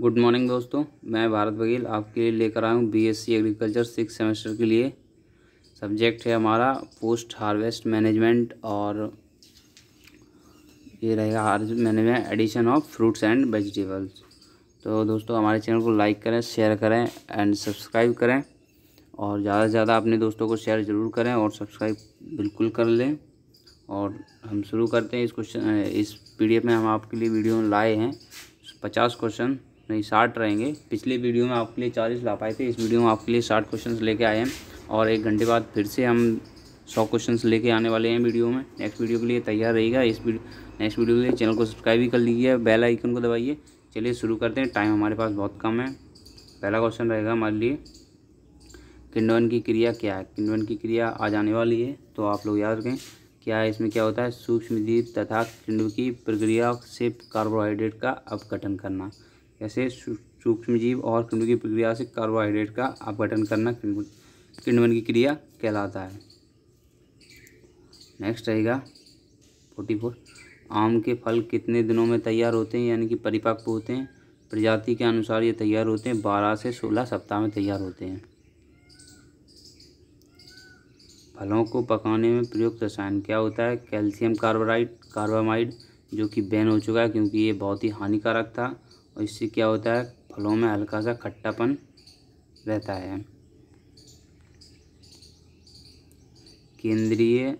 good morning दोस्तों मैं भारत बघेल आपके लिए लेकर आया हूँ बीएससी एग्रीकल्चर सिक्स सेमेस्टर के लिए सब्जेक्ट है हमारा पोस्ट हार्वेस्ट मैनेजमेंट और ये रहेगा harvest management edition of fruits and vegetables तो दोस्तों हमारे चैनल को लाइक करें शेयर करें एंड सब्सक्राइब करें और ज़्यादा से ज़्यादा अपने दोस्तों को शेयर ज़रूर करें और सब्सक्राइब बिल्कुल कर लें और हम शुरू करते हैं इस क्वेश्चन इस पी में हम आपके लिए वीडियो लाए हैं पचास क्वेश्चन नहीं साठ रहेंगे पिछले वीडियो में आपके लिए चालीस ला पाए थे इस वीडियो में आपके लिए साठ क्वेश्चन लेके आए हैं और एक घंटे बाद फिर से हम सौ क्वेश्चन लेके आने वाले हैं वीडियो में नेक्स्ट वीडियो के लिए तैयार रहेगा इस नेक्स्ट वीडियो के लिए चैनल को सब्सक्राइब भी कर लीजिए बेल आइकन को दबाइए चलिए शुरू करते हैं टाइम हमारे पास बहुत कम है पहला क्वेश्चन रहेगा हमारे लिए किंडवन की क्रिया क्या है किंडवन की क्रिया आ जाने वाली है तो आप लोग याद रखें क्या है इसमें क्या होता है सूक्ष्म तथा किंडव की प्रक्रिया से कार्बोहाइड्रेट का अपघटन करना ऐसे सूक्ष्म जीव और किण्वन की प्रक्रिया से कार्बोहाइड्रेट का अपघटन करना किण्वन की क्रिया कहलाता है नेक्स्ट रहेगा फोर्टी फोर आम के फल कितने दिनों में तैयार होते हैं यानी कि परिपक्व होते हैं प्रजाति के अनुसार ये तैयार होते हैं बारह से सोलह सप्ताह में तैयार होते हैं फलों को पकाने में प्रयुक्त रसायन क्या होता है कैल्शियम कार्बोराइड कार्बामाइड जो कि बैन हो चुका है क्योंकि ये बहुत ही हानिकारक था और इससे क्या होता है फलों में हल्का सा खट्टापन रहता है केंद्रीय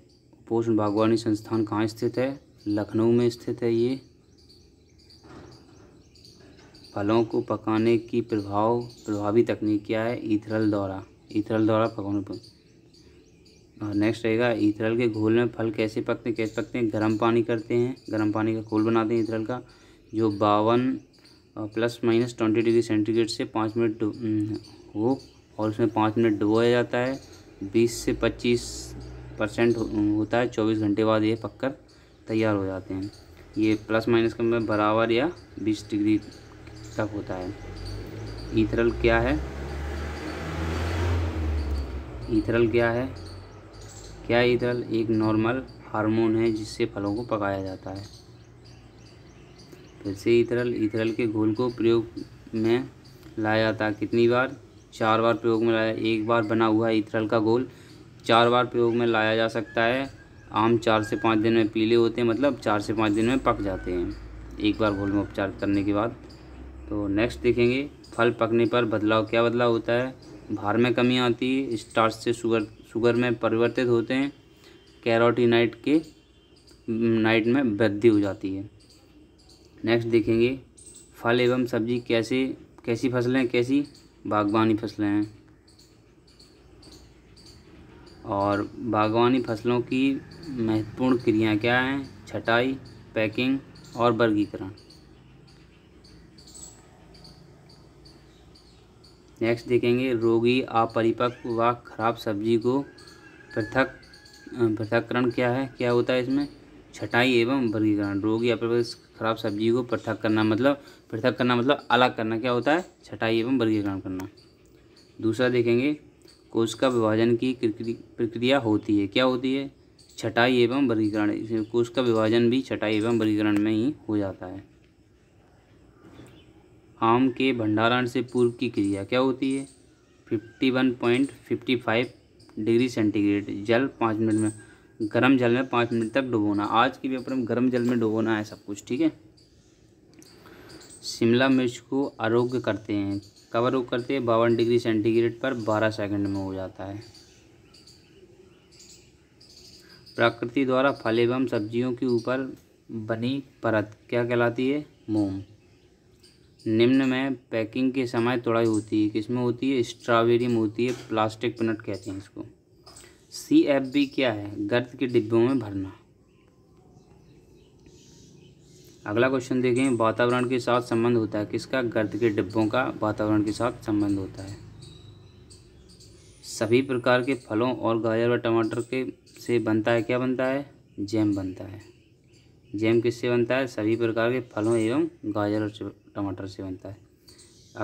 पोषण बागवानी संस्थान कहाँ स्थित है लखनऊ में स्थित है ये फलों को पकाने की प्रभाव प्रभावी तकनीक क्या है इथरल द्वारा इथरल द्वारा पकाने पर और नेक्स्ट रहेगा इथरल के घोल में फल कैसे पकते कैसे पकते हैं गर्म पानी करते हैं गर्म पानी का घोल बनाते हैं इथरल का जो बावन plus minus twenty degree centigrade से पाँच मिनट हो और उसमें पाँच मिनट डुबोया जाता है बीस से पच्चीस परसेंट होता है चौबीस घंटे बाद ये पककर तैयार हो जाते हैं ये प्लस माइनस के में बराबर या बीस डिग्री तक होता है ईथरल क्या है ईथरल क्या है क्या ईथरल एक नॉर्मल हार्मोन है जिससे फलों को पकाया जाता है फिर से इथरल इथरल के घोल को प्रयोग में लाया जाता है कितनी बार चार बार प्रयोग में लाया एक बार बना हुआ इथरल का घोल चार बार प्रयोग में लाया जा सकता है आम चार से पाँच दिन में पीले होते हैं मतलब चार से पाँच दिन में पक जाते हैं एक बार घोल में उपचार करने के बाद तो नेक्स्ट देखेंगे फल पकने पर बदलाव क्या बदलाव होता है भार में कमी आती है स्टार्च से शुगर शुगर में परिवर्तित होते हैं कैरोटीनाइट के नाइट में वृद्धि हो जाती है नेक्स्ट देखेंगे फल एवं सब्जी कैसे कैसी फसलें कैसी बागवानी फसलें हैं और बागवानी फसलों की महत्वपूर्ण क्रियाएं क्या हैं छटाई पैकिंग और वर्गीकरण नेक्स्ट देखेंगे रोगी अपरिपक्व व खराब सब्जी को पृथक पृथककरण क्या है क्या होता है इसमें छटाई एवं वर्गीकरण रोगी अपरिपक्व खराब सब्जी को पृथक करना मतलब पृथक करना मतलब अलग करना क्या होता है छटाई एवं वर्गीकरण करना दूसरा देखेंगे कोश का विभाजन की प्रक्रिया होती है क्या होती है छटाई एवं वर्गीकरण कोश का विभाजन भी छटाई एवं वर्गीकरण में ही हो जाता है आम के भंडारण से पूर्व की क्रिया क्या होती है fifty one point fifty five degree centigrade जल पाँच मिनट में गर्म जल में पाँच मिनट तक डुबोना आज के पेपर में गर्म जल में डुबोना है सब कुछ ठीक है शिमला मिर्च को आरोग्य करते हैं कवर वो करते हैं बावन डिग्री सेंटीग्रेड पर बारह सेकंड में हो जाता है प्रकृति द्वारा फल एवं सब्जियों के ऊपर बनी परत क्या कहलाती है मोम निम्न में पैकिंग के समय तोड़ाई होती है किसमें होती है स्ट्रॉबेरी में होती है प्लास्टिक पनट कहते हैं इसको सी एफ बी क्या है गर्द के डिब्बों में भरना अगला क्वेश्चन देखें वातावरण के साथ संबंध होता है किसका गर्द के डिब्बों का वातावरण के साथ संबंध होता है सभी प्रकार के फलों और गाजर व टमाटर के से बनता है क्या बनता है जैम बनता है जैम किससे बनता है सभी प्रकार के फलों एवं गाजर और टमाटर से बनता है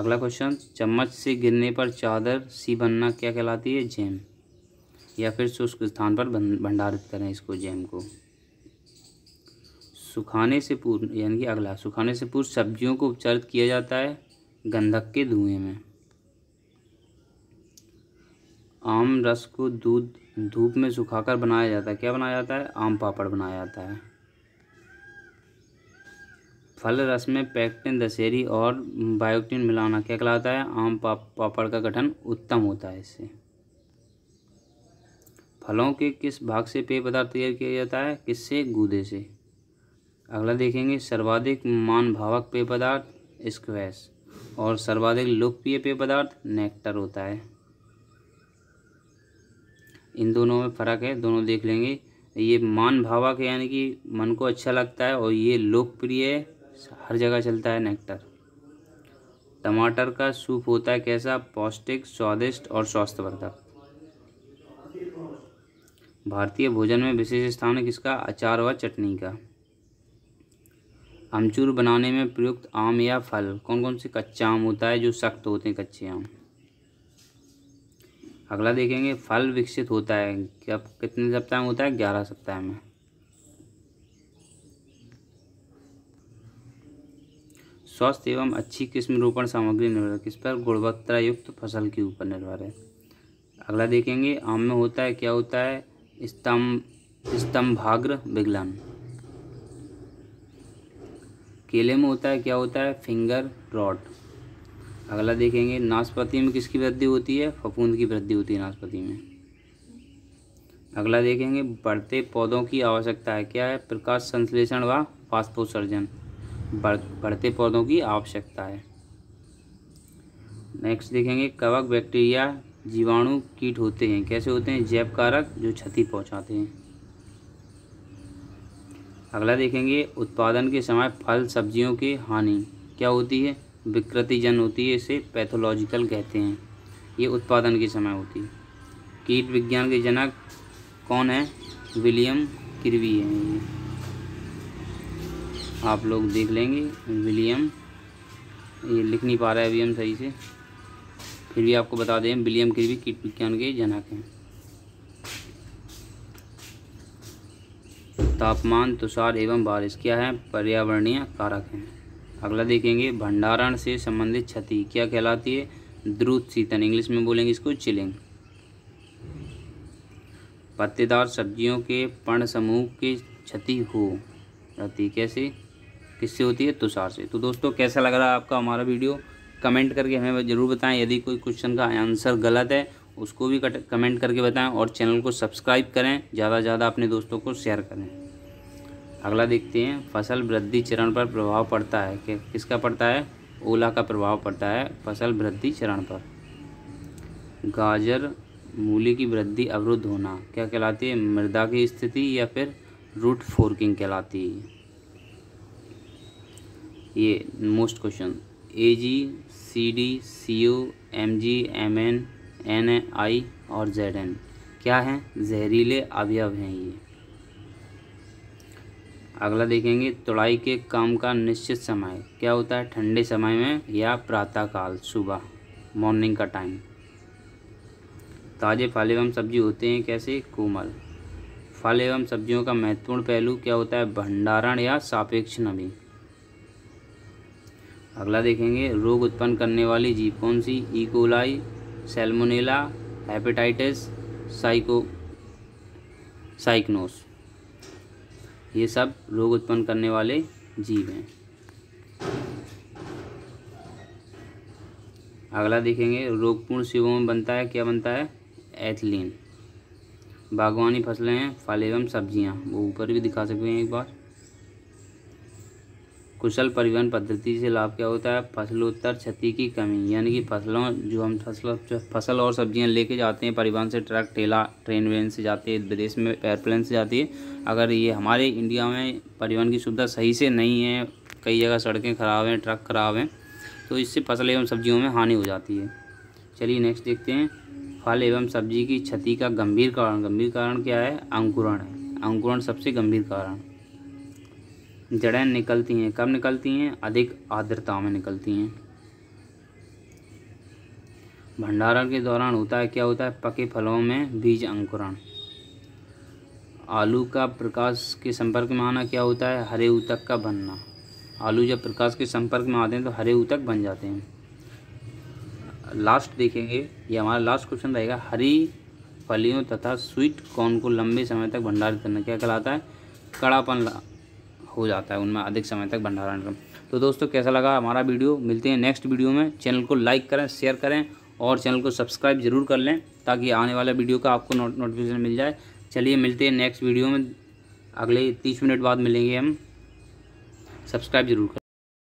अगला क्वेश्चन चम्मच से गिरने पर चादर सी बनना क्या कहलाती है जैम या फिर शुष्क स्थान पर भंडारित करें इसको जैम को सुखाने से पूर्व यानी कि अगला सुखाने से पूर्व सब्जियों को उपचारित किया जाता है गंधक के धुएं में आम रस को दूध धूप में सुखाकर बनाया जाता है क्या बनाया जाता है आम पापड़ बनाया जाता है फल रस में पैक्टिन दशहरी और बायोटिन मिलाना क्या कहलाता है आम पापड़ का गठन उत्तम होता है इससे फलों के किस भाग से पेय पदार्थ तैयार किया जाता है किससे गूदे से अगला देखेंगे सर्वाधिक मान भावक पेय पदार्थ स्क्वैश और सर्वाधिक लोकप्रिय पेय पदार्थ नेक्टर होता है इन दोनों में फ़र्क है दोनों देख लेंगे ये मान भावक यानी कि मन को अच्छा लगता है और ये लोकप्रिय हर जगह चलता है नेक्टर टमाटर का सूप होता है कैसा पौष्टिक स्वादिष्ट और स्वास्थ्यवर्धक भारतीय भोजन में विशेष स्थान है किसका अचार व चटनी का अमचूर बनाने में प्रयुक्त आम या फल कौन कौन से कच्चा आम होता है जो सख्त होते हैं कच्चे आम अगला देखेंगे फल विकसित होता है कब कितने सप्ताह में होता है ग्यारह सप्ताह में स्वस्थ एवं अच्छी किस्म रोपण सामग्री निर्भर किस पर गुणवत्ता युक्त फसल के ऊपर निर्भर है अगला देखेंगे आम में होता है क्या होता है स्तंभ स्तंभाग्र विगलन केले में होता है क्या होता है फिंगर रॉट अगला देखेंगे नाशपाती में किसकी वृद्धि होती है फफूंद की वृद्धि होती है नाशपाती में अगला देखेंगे बढ़ते पौधों की आवश्यकता है क्या है प्रकाश संश्लेषण व फास्फोसर्जन बढ़ते पौधों की आवश्यकता है नेक्स्ट देखेंगे कवक बैक्टीरिया जीवाणु कीट होते हैं कैसे होते हैं जैव कारक जो क्षति पहुंचाते हैं अगला देखेंगे उत्पादन के समय फल सब्जियों की हानि क्या होती है विकृतिजन होती है इसे पैथोलॉजिकल कहते हैं ये उत्पादन के समय होती है कीट विज्ञान के जनक कौन है विलियम किरवी है ये आप लोग देख लेंगे विलियम ये लिख नहीं पा रहा है अभी हम सही से फिर भी आपको बता दें विलियम भी कीट विज्ञान के जनक हैं तापमान तुषार एवं बारिश क्या है पर्यावरणीय कारक हैं अगला देखेंगे भंडारण से संबंधित क्षति क्या कहलाती है द्रुत शीतन इंग्लिश में बोलेंगे इसको चिलिंग पत्तेदार सब्जियों के पर्ण समूह की क्षति हो जाती कैसे किससे होती है तुषार से तो दोस्तों कैसा लग रहा है आपका हमारा वीडियो कमेंट करके हमें ज़रूर बताएं यदि कोई क्वेश्चन का आंसर गलत है उसको भी कमेंट करके बताएं और चैनल को सब्सक्राइब करें ज़्यादा से ज़्यादा अपने दोस्तों को शेयर करें अगला देखते हैं फसल वृद्धि चरण पर प्रभाव पड़ता है कि किसका पड़ता है ओला का प्रभाव पड़ता है फसल वृद्धि चरण पर गाजर मूली की वृद्धि अवरुद्ध होना क्या कहलाती है मृदा की स्थिति या फिर रूट फोर्किंग कहलाती है ये most question A G C D C U M G M N N I और जेड एन क्या हैं जहरीले अवयव हैं ये अगला देखेंगे तोड़ाई के काम का निश्चित समय क्या होता है ठंडे समय में या प्रातःकाल सुबह मॉर्निंग का टाइम ताज़े फल एवं सब्जी होते हैं कैसे कोमल फल एवं सब्जियों का महत्वपूर्ण पहलू क्या होता है भंडारण या सापेक्ष नमी अगला देखेंगे रोग उत्पन्न करने वाली जीव कौन सी ईकोलाई सेलमोनेला हेपेटाइटिस साइको साइक्नोस ये सब रोग उत्पन्न करने वाले जीव हैं अगला देखेंगे रोगपूर्ण शिवों में बनता है क्या बनता है एथलीन बागवानी फसलें हैं फल एवं सब्जियां वो ऊपर भी दिखा सकते हैं एक बार कुशल परिवहन पद्धति से लाभ क्या होता है फसलोत्तर क्षति की कमी यानी कि फसलों जो हम फसल फसल और सब्जियां लेके जाते हैं परिवहन से ट्रक ठेला ट्रेन वेन से जाते हैं विदेश में एयरप्लेन से जाती है अगर ये हमारे इंडिया में परिवहन की सुविधा सही से नहीं है कई जगह सड़कें खराब हैं ट्रक खराब हैं तो इससे फसल एवं सब्जियों में हानि हो जाती है चलिए नेक्स्ट देखते हैं फल एवं सब्जी की क्षति का गंभीर कारण गंभीर कारण क्या है अंकुरण है अंकुरण सबसे गंभीर कारण जड़ें निकलती हैं कब निकलती हैं अधिक आर्द्रता में निकलती हैं भंडारण के दौरान होता है क्या होता है पके फलों में बीज अंकुरण आलू का प्रकाश के संपर्क में आना क्या होता है हरे ऊतक का बनना आलू जब प्रकाश के संपर्क में आते हैं तो हरे ऊतक बन जाते हैं लास्ट देखेंगे ये हमारा लास्ट क्वेश्चन रहेगा हरी फलियों तथा स्वीट कॉर्न को लंबे समय तक भंडारित करना क्या कहलाता है कड़ापन हो जाता है उनमें अधिक समय तक भंडारण कर तो दोस्तों कैसा लगा हमारा वीडियो मिलते हैं नेक्स्ट वीडियो में चैनल को लाइक करें शेयर करें और चैनल को सब्सक्राइब जरूर कर लें ताकि आने वाले वीडियो का आपको नोटिफिकेशन मिल जाए चलिए मिलते हैं नेक्स्ट वीडियो में अगले तीस मिनट बाद मिलेंगे हम सब्सक्राइब जरूर करें